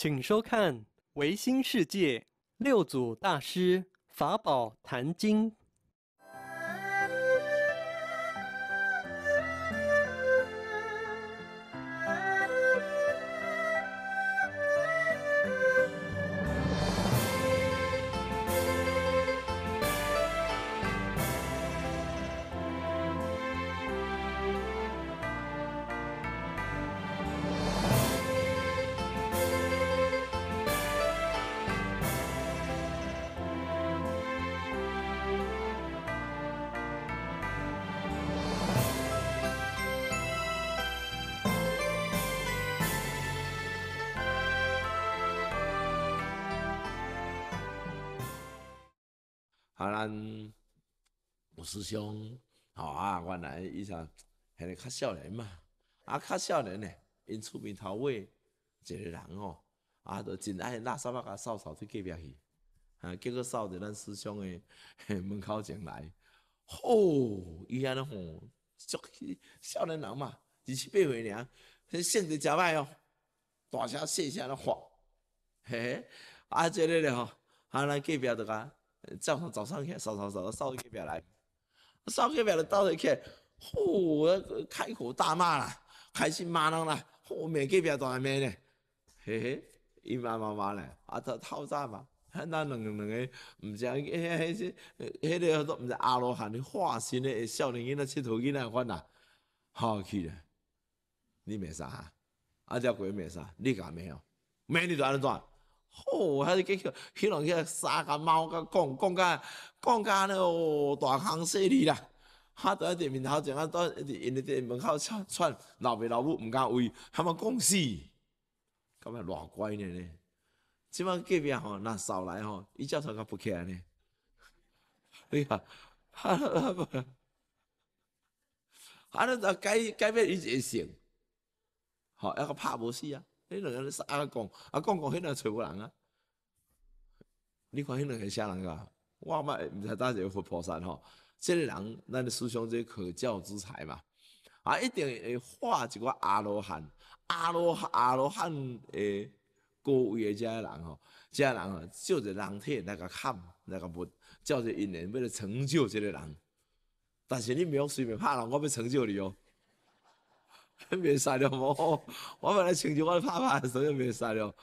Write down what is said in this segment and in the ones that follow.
请收看《维新世界》六祖大师法宝坛经。啊，咱五师兄，吼啊，原来伊是还是较少年嘛，啊，较少年嘞，因厝边头尾一个人吼，啊，就真爱垃圾物，甲扫扫去隔壁去，啊，结果扫到咱师兄诶门口前来，吼，伊安尼吼，少少年人嘛，二七八岁尔，性子诚歹哦，大声说声的话，嘿嘿，啊，即个咧吼，啊，咱隔壁得甲。早上早上去扫扫扫，扫去不要来，扫去不要来，到时去，呼，开口大骂啦，开心骂人啦，后面给别人做阿呢，嘿嘿，一骂骂骂嘞，啊，只套餐嘛，那两两个，唔是迄迄个都唔是阿罗汉，的化身的少年囡仔、佚佗囡仔款啦，好气嘞，你没啥？啊，阿只鬼没啥？你敢没有？没你就安怎？吼，迄个结叫迄两个沙加猫，甲讲讲甲讲甲安尼哦，大亨势哩啦！哈，伫喺店面口，前啊，倒伫店，因伫门口串串，老爸老母毋敢喂，他们讲死，咁啊，偌乖呢？呢，即摆隔壁吼，若少来吼，一只都甲不看呢。你看，哈，哈，哈，哈，哈，哈，哈，改改变伊哈，哈，哈，哈，哈，哈，哈，哈，哈，迄两个人在那讲，啊讲讲，个找无人啊？你看迄两个啥人啊？我嘛毋知知一个佛菩萨吼，即个人，咱的师兄，这可教之才嘛，啊，一定会化一个阿罗汉，阿罗阿罗汉诶，高位诶，这人吼，这人啊，照着人体那个坎那个物，照着因人为了成就这个人，但是你毋用随便拍人，我要成就你哦。袂使了，无我本来成就，我拍拍的时候袂使了，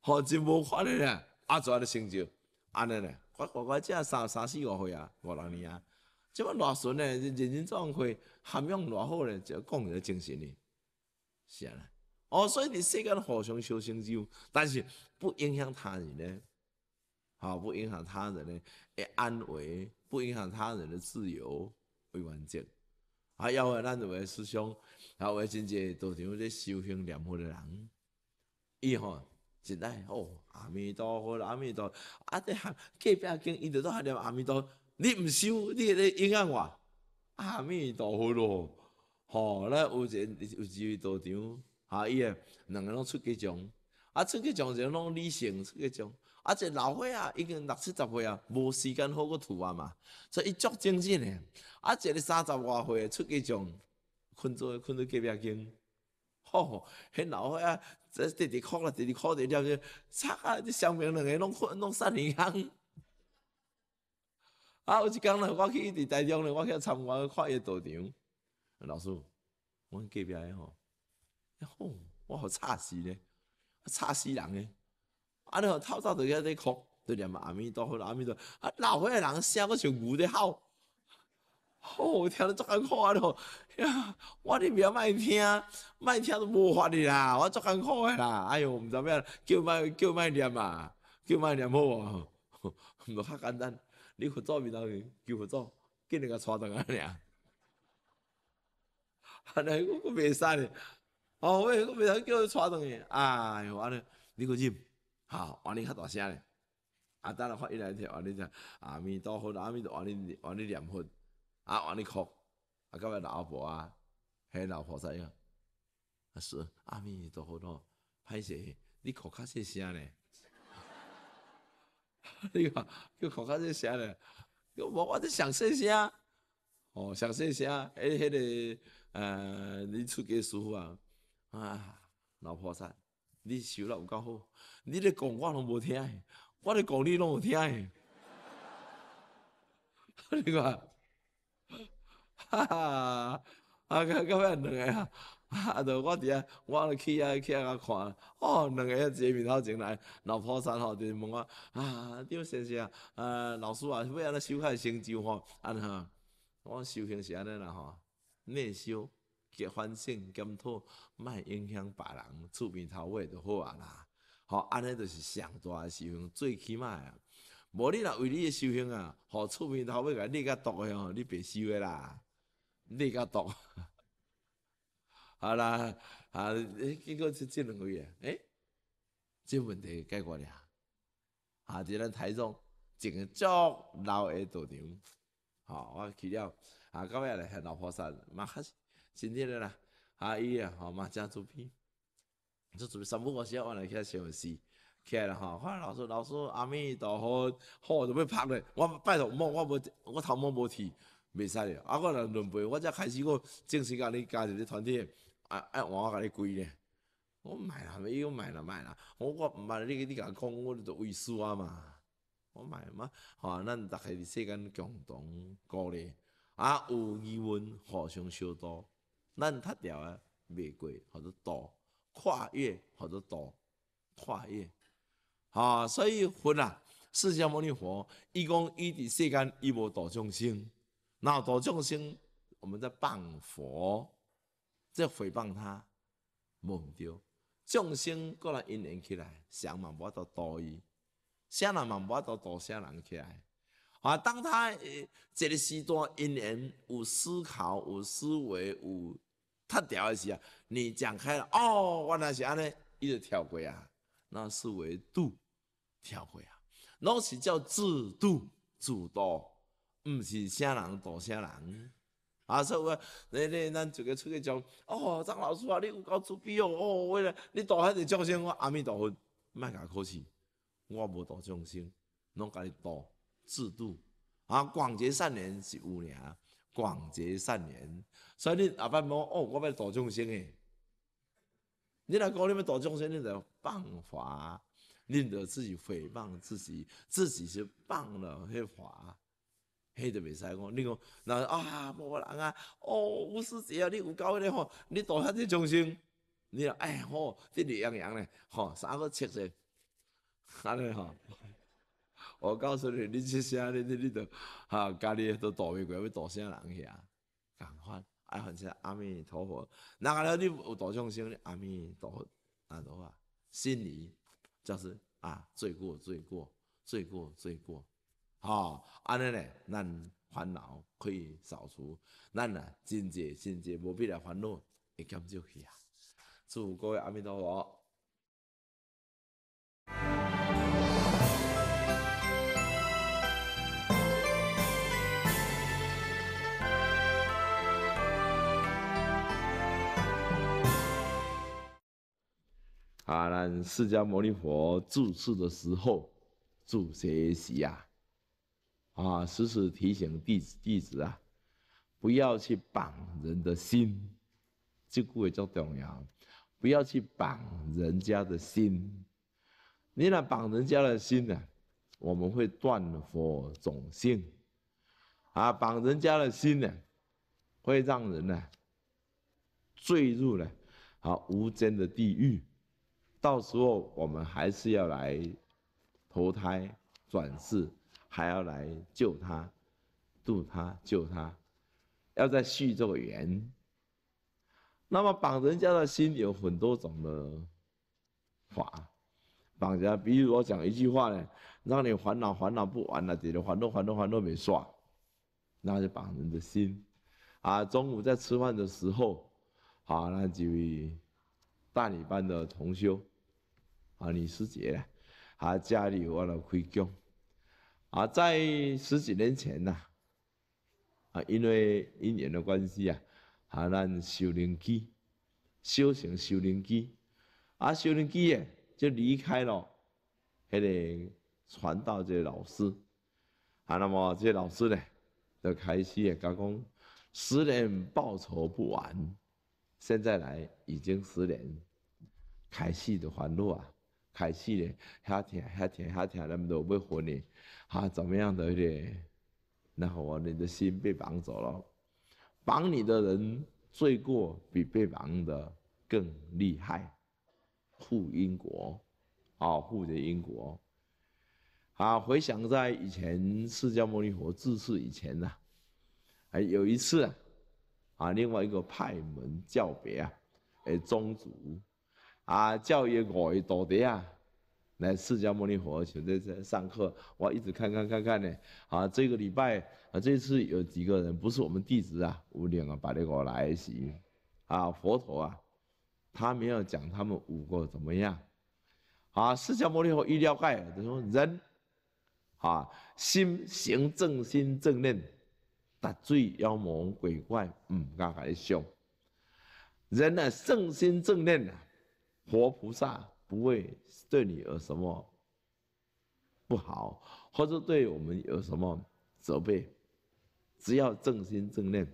吼真无可能啊，阿全咧成就，安尼咧，我我我只三三四五岁啊，五六年啊，这么大顺咧，认真做功课，含养偌好咧，就讲这个精神哩，是啊，哦，所以你世间互相相成就，但是不影响他人咧，吼，不影响他人咧的安慰，不影响他人的自由为关键，还要咱这位思想。后下真侪道场咧修行念佛的人，伊吼真爱哦阿弥陀佛阿弥陀，啊这行隔壁经伊就都念阿弥陀，你毋修你会咧影响我阿弥陀佛咯，吼咧有者有位道场，啊伊诶两个拢出吉种，啊出吉种就拢理性出吉种，啊这老岁仔已经六七十岁啊，无时间好个涂啊嘛，所以伊足精神诶。啊一个三十外岁出去种。困做困做隔壁间，吼，迄老伙仔，直直哭啦，直直哭，直念去，擦啊！这双面两个拢困拢散尼空。啊，有一工呢，我去伫台中咧，我去参观看伊个道场，老师，阮隔壁吼，吼，我好吵死咧，吵死人诶！啊，你吼透早就去遐咧哭，就念阿弥陀佛，阿弥陀，啊，老伙仔人声阁像牛在吼。哦，听着足艰苦个咯，呀，我袂晓歹听，歹听都无法哩啦，我足艰苦诶，啦，哎哟，毋知咩，叫卖叫卖念嘛，叫卖念好，毋著较简单，你个照片当去，叫个照，叫人家传当个咧。尼我佫袂使哩，哦，我我袂使叫人带倒去，哎哟，安尼你佫忍，好，安尼较大声咧，啊，等下发一来听，阿哩听，阿弥陀佛，阿弥陀阿弥陀，阿哩阿哩念佛。啊，往你哭，啊，甲个老婆啊，嘿，老婆仔啊，是阿咪都好多，歹势，你哭卡些声嘞，你看，叫哭卡些声嘞，我我在想说声。哦，想说啥？哎，迄个，呃，你出家舒服啊？啊，老婆仔，你收了有够好，你咧讲我拢无听的，我咧讲你拢有听的，你看。哈哈，啊，到到尾两个啊，啊，着我伫遐，我着去遐去遐甲看，哦，两个在厝面头前来，老菩萨吼，着是问我，啊，张先生，呃，老师啊，要安怎修开成就吼？安怎？我修行是安尼啦吼，内修结反省检讨，莫影响别人，厝边头尾着好啊啦。吼，安尼着是上大诶修行，最起码啊，无你若为你诶修行啊，互厝边头尾甲你甲毒诶吼，你别修诶啦。你甲懂？好啦，啊，结果是这两个月，哎，这问题解决了，啊，一人台中一个足老二道场，吼，我去了，啊，到尾来下老菩萨，妈哈，是亲切的啦，阿姨啊，吼，嘛正图片，就准备三不五时，我来去想事，起来了吼，看老师，老师阿弥陀佛，好，准备拍你，我拜托，我我无，我头毛无剃。袂使咧。啊，我若轮班，我才开始，我正式甲你加入你团体，啊啊，换我甲你归咧。我唔买啦，伊讲买啦买啦，我我毋爱你你甲讲，我着畏输啊嘛。我买嘛，吼，咱逐个是世间共同鼓励，啊，有疑问互相相多，咱读掉啊，未过，或者度，跨越，或者度，跨越，啊，所以佛啦，释迦牟尼佛，伊讲伊伫世间伊无大众生。那多众生，我们在谤佛，在诽谤他，没用。众生过来引领起来，想嘛，我都多意；想嘛，我多多想人起来。啊，当他这个时段引领有思考、有思维、有他调的时候，你讲开了哦，原来是安尼一直跳过啊，那是维度跳过啊，那是叫自度自度。毋是啥人度啥人，啊，叔话：，咧咧，咱这个出个奖，哦，张老师啊，你有够猪逼哦！哦，你度迄个众生，我阿弥陀佛，莫甲考试，我无度众生，拢家己度制度，啊，广结善缘是有俩，广结善缘，所以你阿伯问我，哦，我要度众生诶，你若讲你要度众生，你就放法，令得自己诽谤自己，自己是放了那法。迄就未使我，你看，那啊，无人啊，哦，吴十岁啊，你有搞咧吼？你多汉在众生，你啊，哎吼，这热洋洋咧，吼，三个七岁，安尼吼，我告诉你，你这些你你你都，哈，家里都躲未过，要躲啥人去啊，赶快，阿弥陀佛，哪了你有躲众生？阿弥陀，阿弥陀佛，心理，就是啊，罪过罪过罪过罪过。哦，安尼呢，咱烦恼可以扫除，咱啊，真侪真侪无必要烦恼，会减少去啊！祝各位阿弥陀佛！啊，咱释迦牟尼佛住世的时候，住学习呀。啊，时时提醒弟子弟子啊，不要去绑人的心，这个也重要。不要去绑人家的心，你那绑人家的心呢，我们会断佛种性。啊，绑人家的心呢，会让人呢坠入了啊，无间的地狱。到时候我们还是要来投胎转世。还要来救他，度他，救他，要再续这个缘。那么绑人家的心有很多种的法，绑人，比如我讲一句话呢，让你烦恼，烦恼不完呐，喋烦恼，烦恼，烦恼没算，那就绑人的心。啊，中午在吃饭的时候，好，那几位大礼拜的同修，啊，李师姐，啊，家里有我的亏啊，在十几年前呐，啊，因为因缘的关系啊，啊，咱修灵机，修成修灵机，啊，修灵机诶，就离开了，迄个传道者老师，啊，那么这老师呢，就开始也讲讲，十年报仇不完，现在来已经十年，开始的话路啊。开始咧，吓天吓天吓天，那么多要分咧，啊，怎么样的有咧，然后啊，你的心被绑走了，绑你的人罪过比被绑的更厉害，负因果，啊，负的因果，啊，回想在以前释迦牟尼佛自世以前呐，哎，有一次，啊，啊，另外一个派门教别啊，诶，宗族。啊，教育我外多的呀，来释迦牟尼佛全在在上课，我一直看看看看呢。啊，这个礼拜啊，这次有几个人不是我们弟子啊，五两啊把那个来袭，啊，佛陀啊，他没有讲他们五个怎么样？啊，释迦牟尼佛一了解，就说人，啊，心行正，心正念，得罪妖魔鬼怪唔敢来凶，人呢，正心正念活菩萨不会对你有什么不好，或者对我们有什么责备，只要正心正念。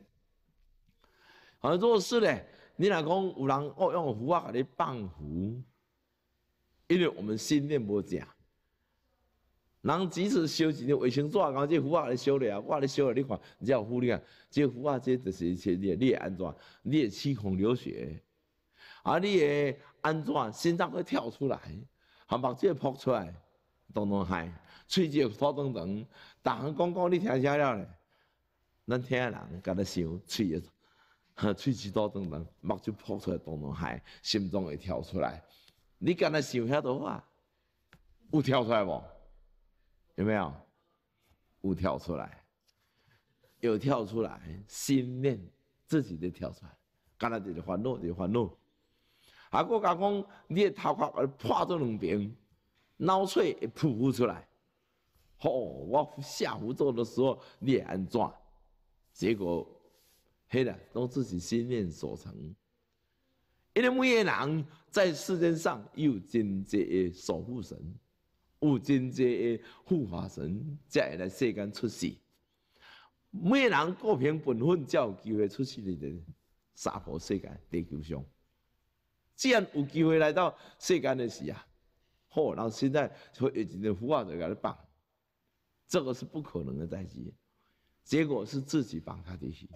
而若是呢，你哪讲有人恶用佛法给你谤佛，因为我们心念不正，人即使修几年卫生纸，然后这佛法你修了，佛法来修了，你看，你叫我忽略，这佛法这就是一切你，也裂安怎，裂七孔流血。啊！你会安怎心脏会跳出来，含目珠会扑出来，咚咚嗨！喙舌哆咚咚，逐项讲讲你听啥了咧？咱听的人甲那想，喙啊，哈！嘴舌哆咚咚，目珠扑出来，咚咚嗨！心脏会跳出来，你干那想遐多话？有跳出来无？有没有？有跳出来？有跳出来，心念自己就跳出来，干那就烦恼，乐，就烦恼。啊，我甲讲，你的头发破做两爿，脑髓会扑出来。吼！我下福做的时候，你也安怎？结果，嘿啦，都自己心念所成。因为每个人在世间上有真金的守护神，有真金的护法神，才会来世间出世。每个人各凭本分才有机会出世人，娑婆世界、地球上。既然有机会来到世间的时啊，然后现在就一的福报在给他绑，这个是不可能的代志。结果是自己绑他的事。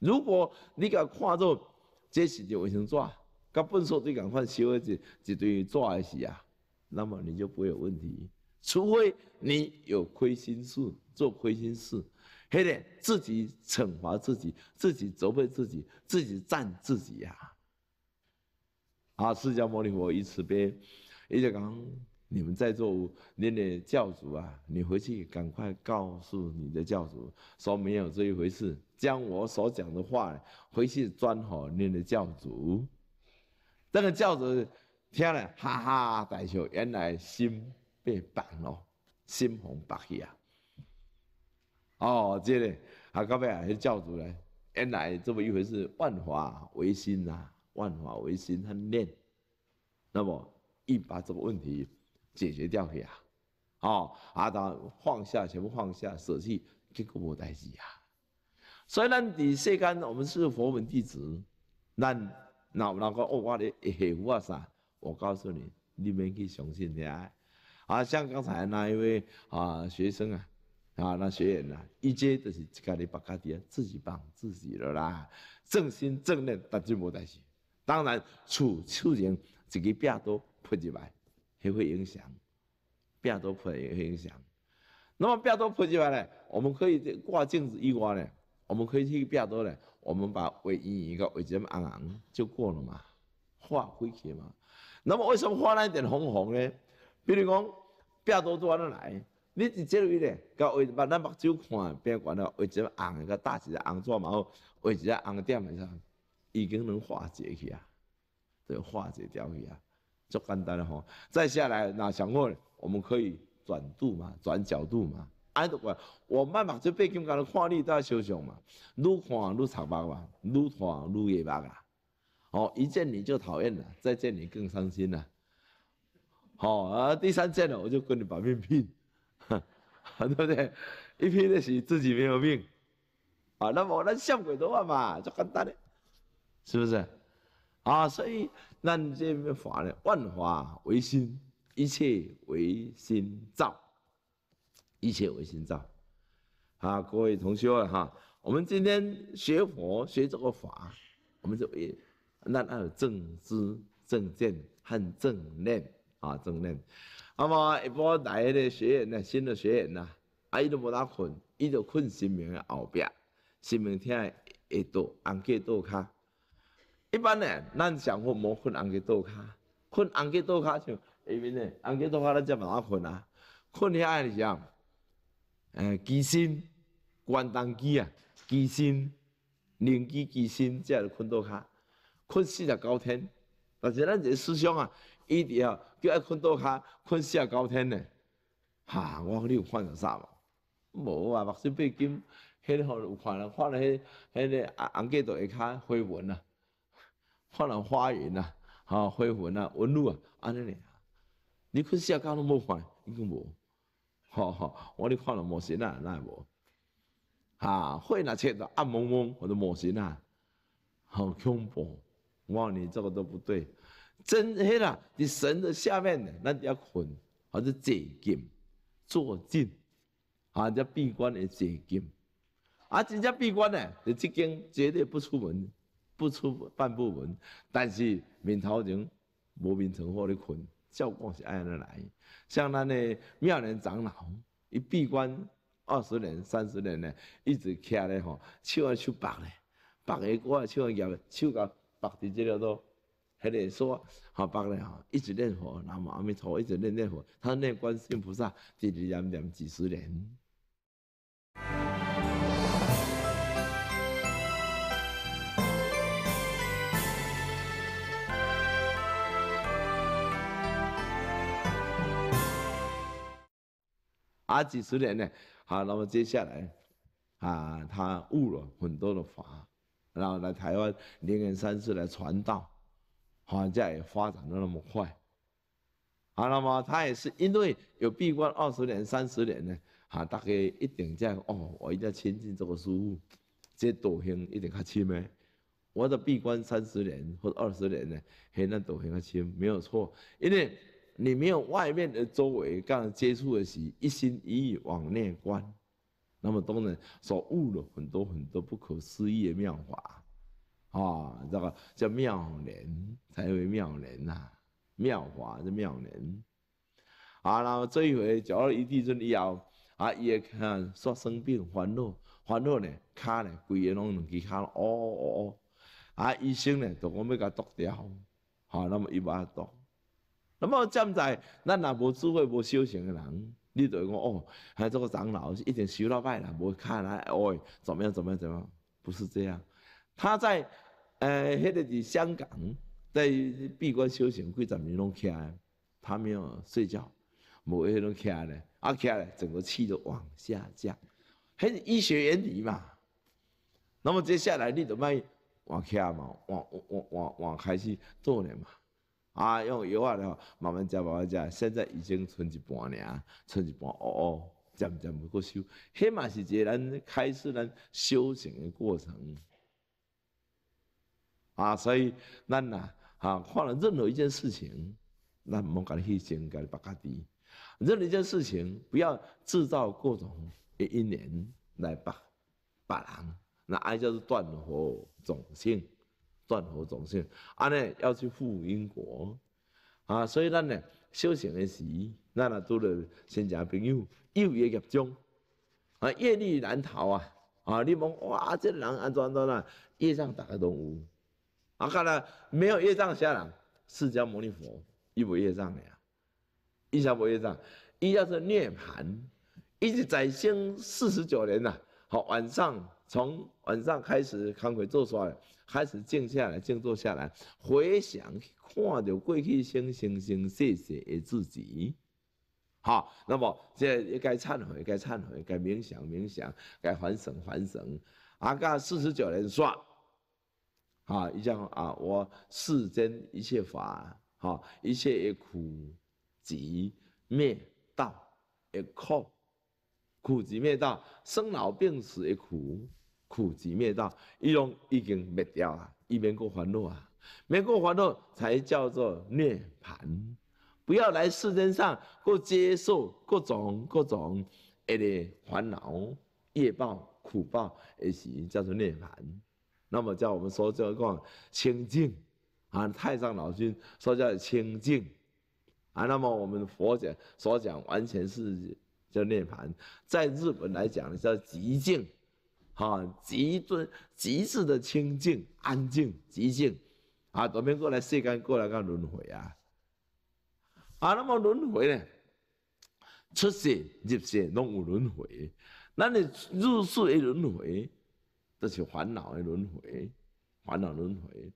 如果你敢看作这是就为生抓，敢不说你敢犯邪恶就一堆做的是啊，那么你就不会有问题。除非你有亏心事，做亏心事，或者自己惩罚自己，自己责备自己，自己赞自己呀。啊！释迦牟尼佛一慈悲，伊就讲你们在座恁的教主啊，你回去赶快告诉你的教主，说没有这一回事，将我所讲的话回去转好恁的教主。这个教主听了，哈哈大笑，原来心被绑了，心红白气啊！哦，这里啊，各位啊，教主呢，原来这么一回事，万法唯心呐。万法唯心，贪念，那么一把这个问题解决掉去啊！哦，啊，达放下，全部放下，舍弃，这个无志啊。所以咱你世间我们是佛门弟子，咱哪哪个恶话的也无啥。我告诉你，你们去相信听。啊，像刚才那一位啊学生啊，啊那学员啊，一切都是自己把家底自己帮自己的啦，正心正念，那就无代志。当然，出出人一个壁多泼入来，会会影响；壁多泼也会影响。那么壁多泼入来呢，我们可以挂镜子以外呢，我们可以去壁多呢，我们把唯一一个位置红红就过了嘛，画回去嘛。那么为什么画那一点红红呢？比如讲，白多都安来，你只这里呢，搞把咱目睭看，别管了位置红一个大只红错嘛，位置红点一下。已经能化解去啊，都化解掉去啊，足简单了吼。再下来那想问，我们可以转度嘛，转角度嘛？安怎讲？我慢目睭被金刚看你都要受伤嘛？愈看愈惨白嘛，愈看愈夜疤啊。好，一见你就讨厌了，再见你更伤心了。好啊，第三见了我就跟你把命拼，对不对？一拼的是自己没有命啊。那无咱相鬼话嘛，足简单的。是不是？啊，所以那这边法呢？万法唯心，一切唯心造。一切唯心造。啊，各位同学哈，我们今天学佛学这个法，我们就那那有正知、正见和正念啊，正念。那么一波来的学员呢，新的学员啊，伊都无哪困，伊就困心明的后壁，心明听会多，安吉多卡。一般呢，咱上课无困红吉桌卡，困红吉桌卡像下面呢，红吉桌卡咱才慢慢困啊。困遐个是啥？诶，机身关灯机啊，机身年机机身，才会困桌卡，困四十九天。但是咱这思想啊，一定要叫爱困桌卡，困四十九天呢。哈，我讲你有看着啥无？无啊，目睭闭紧，迄个有看人看了迄个安吉多骹绯文啊。看了花纹啊，哈恢复啊，纹路啊，安尼咧，你可是要搞那么看，应该无，哈哈，我哩看了模型啊，那也无，啊，会那切的暗蒙蒙，或者模型啊，好恐怖，哇，你这个都不对，真黑啦，你神的下面那叫困，或者戒禁，坐禁，啊，叫闭关的戒禁，啊，真正闭关的，你这间绝对不出门。不出半部门，但是面头前无面床可咧。困，照光是安尼来。像咱的妙莲长老，伊闭关二十年、三十年呢，一直徛咧吼，手啊手白咧，白诶我啊，手啊叶，手甲白伫即了都，迄个说好白咧吼，一直念佛，然后阿弥陀一直念佛，他念观世音菩萨，念念念几十年。好几十年呢，好，那么接下来，啊，他悟了很多的法，然后来台湾，灵年三次来传道，好，这样发展得那么快，好，那么他也是因为有闭关二十年、三十年呢，啊，大概一点这样哦，我一定要亲近这个师傅，这道行一点较深的，我的闭关三十年或者二十年呢，嘿，那道行较深，没有错，因为。你没有外面的周围，刚接触的时，一心一意往内观，那么当然所悟了很多很多不可思议的妙法，啊，这个叫妙人，才为妙人呐，妙法是妙人，啊，那么这一回教了一地震以后，啊，也看说生病，烦恼，烦恼呢，卡呢，规个拢两去卡，哦哦，哦，啊，医生呢，都讲要甲毒掉，啊，那么一巴毒。那么现在，咱若无智慧、无修行的人，你就会讲哦，还这个长老一定修到坏啦，无看来哦，怎么样？怎么样？怎么样？不是这样，他在诶，迄个是香港，在闭关修行，几十年拢来，他没有睡觉，无迄种徛咧，啊徛咧，整个气都往下降，嘿，医学原理嘛。那么接下来你就卖往徛嘛，往往往往开始做咧嘛。啊，用药啊，慢慢食，慢慢食。现在已经剩一半了，剩一半哦，渐渐不够收，那嘛是咱开始咱修行的过程啊，所以咱呐，啊，换了任何一件事情，咱莫甲得去先甲得不高低，任何一件事情不要制造各种因缘来把把人，那爱叫做断火种性。断河中生，安尼要去赴因果，啊，所以咱呢修行的时，咱啊拄着亲戚朋友，又一个障啊，业力难逃啊，啊，你问哇，这人安怎安怎，业障大家拢有，啊，看来没有业障下人，释迦牟尼佛伊无业障的啊？一啥无业障，一叫做涅槃，一直在生四十九年呐。好，晚上从晚上开始，康奎做出来，开始静下来，静坐下来，回想，看到过去，想想想，谢谢自己。好，那么这该忏悔，该忏悔，该冥想，冥想，该反省，反省。啊，干四十九人算，啊，一样啊，我世间一切法，哈，一切苦，集灭道一空。苦集灭道，生老病死的苦，苦集灭道，一种已经灭掉啊，一边过烦恼啊，没过烦恼才叫做涅槃，不要来世间上过接受各种各种的烦恼、业报、苦报，也是叫做涅槃。那么叫我们说叫个清净啊，太上老君说叫清净啊，那么我们佛讲所讲完全是。叫涅盘，在日本来讲呢叫极静，哈极尊极致的清净安静极静，啊这边过来世间过来个轮回啊，啊那么轮回呢，出世入世拢有轮回，那你入世一轮回，就是烦恼一轮回，烦恼轮回，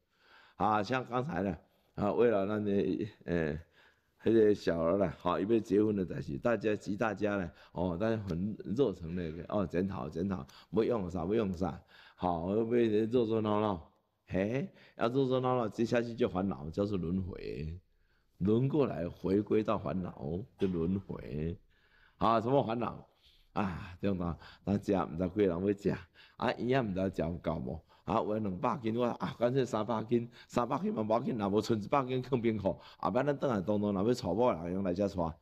啊像刚才呢啊为了让你嗯。那些小儿咧，好，有没结婚的代事？大家急，大家咧，哦，大家很热诚的哦，检讨，检讨，不用啥，不用啥，好，要不要热热闹闹？嘿，要热热闹闹，接下去就烦恼，叫做轮回，轮过来，回归到烦恼，就轮回。啊，什么烦恼？啊，样么？大家不知道贵人会讲，啊，一样不知道讲够么？啊，有两百斤，我啊干脆三百斤，三百斤嘛，冇紧，那冇存一百斤更平乎。后摆咱等下当当，那要娶某人用来遮穿，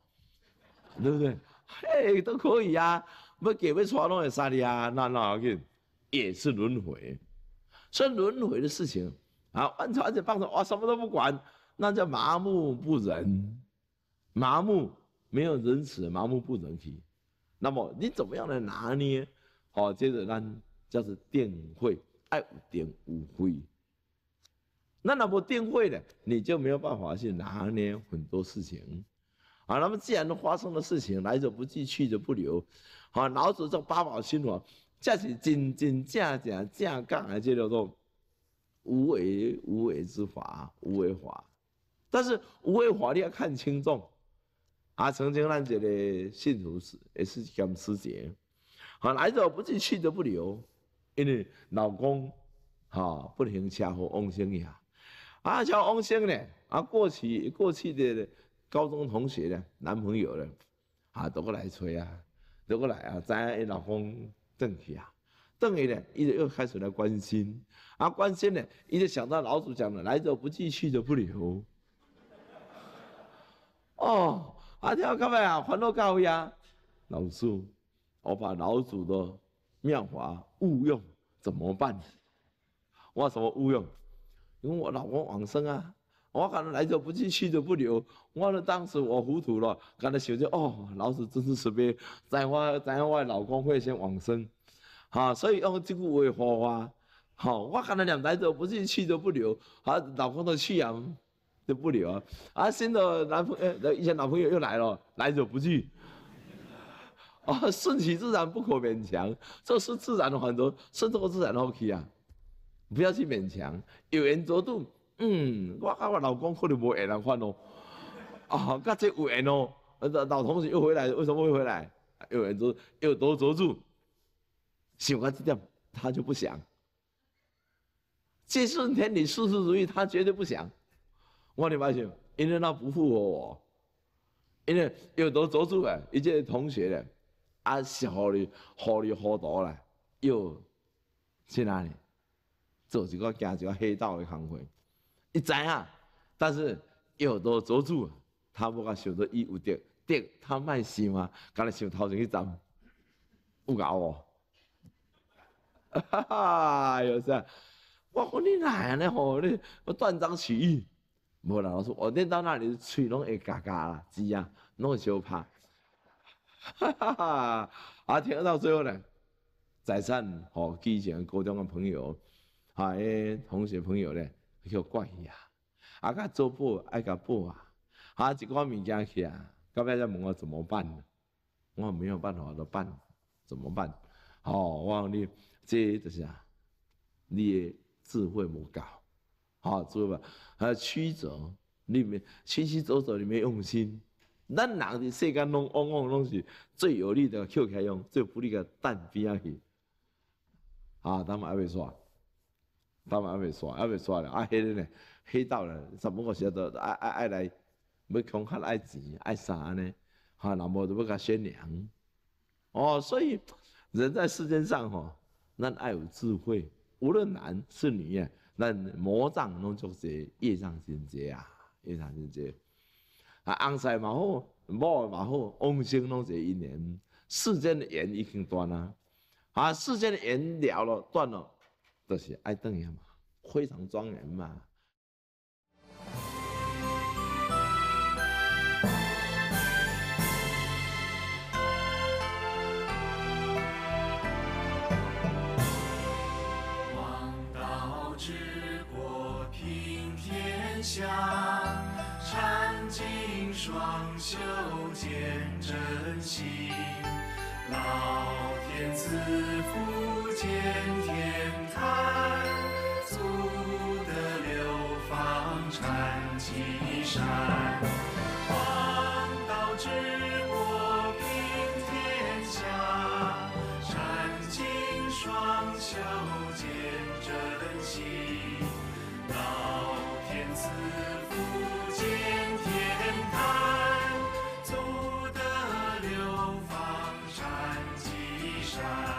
对不对？嘿，都可以啊，要给要穿那个杀的啊，那那紧，也是轮回，以轮回的事情。啊，完全而且放着，哇，什么都不管，那叫麻木不仁，麻木没有仁慈，麻木不仁慈。那么你怎么样来拿捏？好，接着呢，叫做定慧。爱无定无悔。那那么定会的，你就没有办法去拿捏很多事情。啊，那么既然发生的事情来者不拒去者不留，啊，老子这八宝心哦，这是真真正正讲这样干，叫做无为无为之法无为法，但是无为法你要看轻重。啊，曾经让一个信徒是也是讲师姐，啊，来者不拒去者不留。因为老公，哈不停吃喝翁生呀，啊像翁生呢，啊过去过去的高中同学呢，男朋友呢，啊都过来催啊，都过来啊，在老公邓去啊，邓去呢一直又开始来关心，啊关心呢一直想到老祖讲的来者不拒去者不留，哦啊听家干啊，欢乐教育啊，老鼠，我把老祖的。妙法勿用怎么办？我什么勿用？因为我老公往生啊，我讲来者不拒，去者不留。我呢当时我糊涂了，刚才想着哦，老子真是慈悲，在我，在我老公会先往生，好，所以用这个也花花，好，我讲来者不拒，去者不留，啊，老公的去啊都不留啊，啊，新的男朋友，以前老朋友又来了，来者不拒。哦，顺其自然，不可勉强。这是自然的缓着，是这个自然的好 k 啊，不要去勉强。有缘作住，嗯，我跟我老公可能没缘人犯哦，啊，噶这有缘哦。老老同事又回来，为什么会回来？有缘着，有多着住。喜欢这样？他就不想。这顺天理，事事如意，他绝对不想。我你发现因为那不符合我，因为有多着住啊，一届同学咧。啊，是互你，互你糊涂啦！又去哪里？做一个行一个黑道的行会，伊知影？但是有多阻主，他不甲想到伊有得得，他卖想啊，敢若想头前去站，有咬我！哈哈！哎呦我讲你哪样呢？吼，你断章取义，无啦，老师，我你到那里嘴拢会嘎嘎啦，是啊，拢会就拍。哈哈哈！啊，听到最后呢，再三和之前高中的朋友，啊，诶，同学朋友呢，又怪呀，啊，加做补，爱加补啊，啊，一个物件去啊，到尾再问我怎么办呢？我没有办法的办怎么办？哦，我讲你这就是啊，你的智慧唔高，好，智知未？啊，曲折，你没曲曲折折，你没用心。咱人伫世间拢往往拢是最有利的捡来用，最不利的蛋边去，啊，他们还袂刷，他们还袂刷，还袂刷了。啊，黑呢，黑到了，十么个时都爱爱爱来要穷黑爱钱爱啥呢？哈，那么都不甲宣扬。哦，所以人在世间上吼，咱爱有智慧，无论男是女，那魔障拢就是业障心结啊，业障心结。啊，安塞马虎，骂马虎，用心拢是一年，世间的缘已经断了。啊，世间的缘了了断了，就是爱等下嘛，非常庄严嘛。双袖见真心，老天赐福见天坛，祖德流芳禅济善，黄道治国平天下，禅今双袖见真心。老天赐福建天堂，足得流芳善积善。